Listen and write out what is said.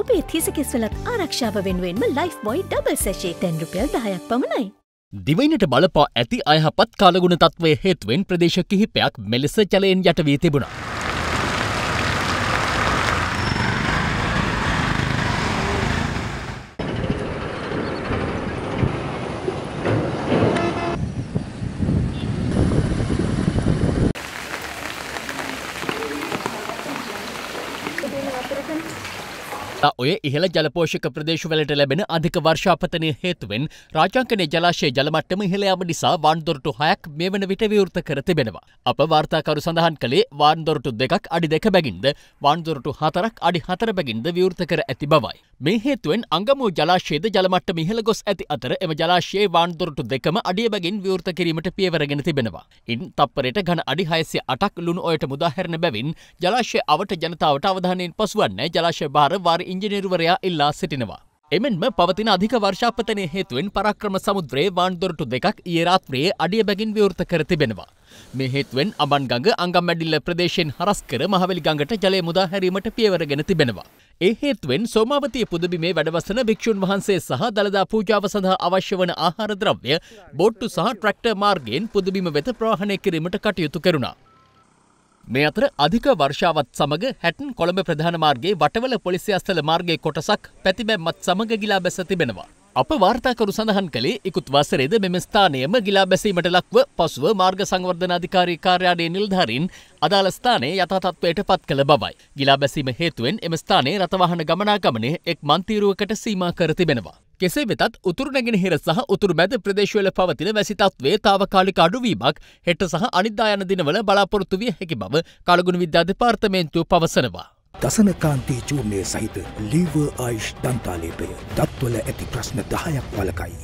ඔබේ තිසකෙස්වලත් ආරක්ෂාව වෙනුවෙන්ම life බොයි double සැශේ තැන් රුපියල් දහයක් පමණයි. දිවයිනට බලපා ඇති අයහපත් කාලගුණ තත්වය හේත්වෙන් ප්‍රදේශ කිහිපයක් මෙලෙස ජලයෙන් යටවී තිබුණා. Thank you. තතා ඔය ඉහළ ජලපෝෂක ප්‍රදේශවලට ලැබෙන අධික වර්ෂාපතනය හේතුවෙන් රාජංකනය ජලාශය ජලමට්ටම ඉහළයාම නිසා වාන්දොරටු හයක් මේ වන විට විවෘත කර තිබෙනවා. අප වාර්තාකරු සඳහන් කළේ වාන්දොරටු දෙකක් අඩි දෙක බැගින්ද වාන්දොරටු හතරක් අඩි හතර බැගින්ද විවෘත කර ඇති බවයි. මේ හේතුවෙන් අංගමූ ජලාශයේද ජලමට්ටම ඉහළ ගොස් ඇති අතර එම ජලාශයේ වාන්දොරටු දෙකම අඩිය බැගින් විවෘත කිරීමට පියවරගෙන තිබෙනවා. ඉන් තප්පරයට ඝන අඩි 608ක් ලුණු ඔයට මුදාහැරෙන බැවින් ජලාශය අවට ජනතාවට අවධානයෙන් පසුවන්නේ ජලාශය භාර වාර ඉංජිනීරුවරයා ඉල්ලා සිටිනවා. එමෙන්ම පවතින අධික වර්ෂාපතනය හේතුවෙන් පරක්‍රම සමුද්‍රයේ වාන්දොරටු දෙකක් ඒරාත්‍රයේ අඩිය බැගින් විවෘත කර තිබෙනවා. මේ හේතුවෙන් අබන්ගඟ අංගම්මැඩිල්ල ප්‍රදේශයෙන් හරස් කර මහවැලිගඟට ජලය මුදා හැරීමට පියවරගෙන තිබෙනවා. ඒ හේතුවෙන් සෝමාවතිය පුදබිමේ වැඩවසන භික්‍ෂූන් වහන්සේ සහ දළදා පූජාව සඳහා අවශ්‍ය වන ආහාරද්‍රව්‍ය බොට්ටු සහ ට්‍රක්ටර් මාර්ගයෙන් පුදබිම වෙත ප්‍රවාහණය කිරීමට කටයුතු කරුණා. මේ අතර අධික වර්ෂාවත් සමඟ හැටන් කොළඹ ප්‍රධානමාර්ගේ වටවල පොලිසි අස්ථල මාර්ගගේ කොටසක් පැතිබැම්මත් සමඟ ගිලා බැස තිබෙනවා. අප වාර්තාකරු සඳහන් කළේ ඉකුත් වසරේද මෙම ස්ථානයම ගිලා බැසීමට ලක්ව පසුව මාර්ග සංවර්ධනාධිකාරී කාර්යාලයේ නිලධාරීන් අදාළ ස්ථානය යථාතත්වයට පත් කළ බවයි. ගිලා බැසීම හේතුවෙන් එම ස්ථානයේ රථවාහන ගමනාගමනය එක් මන්තීරුවකට සීමා කර තිබෙනවා. කෙසේ වෙතත් උතුරු නැගෙනහිර සහ උතුරු මැද ප්‍රදේශවල පවතින වැසි තත්ත්වයේ తాවකාලික අඩුවීමක් හෙට සහ අනිද්දා යන දිනවල බලාපොරොත්තු විය හැකි බව කලගුණ විද්‍යා දෙපාර්තමේන්තුව පවසනවා. දසනකාන්තී චූර්ණය සහිත ලීව ආයිෂ් දන්තාලේපය දත්වල ඇති ප්‍රශ්න දහයක් වලකයි.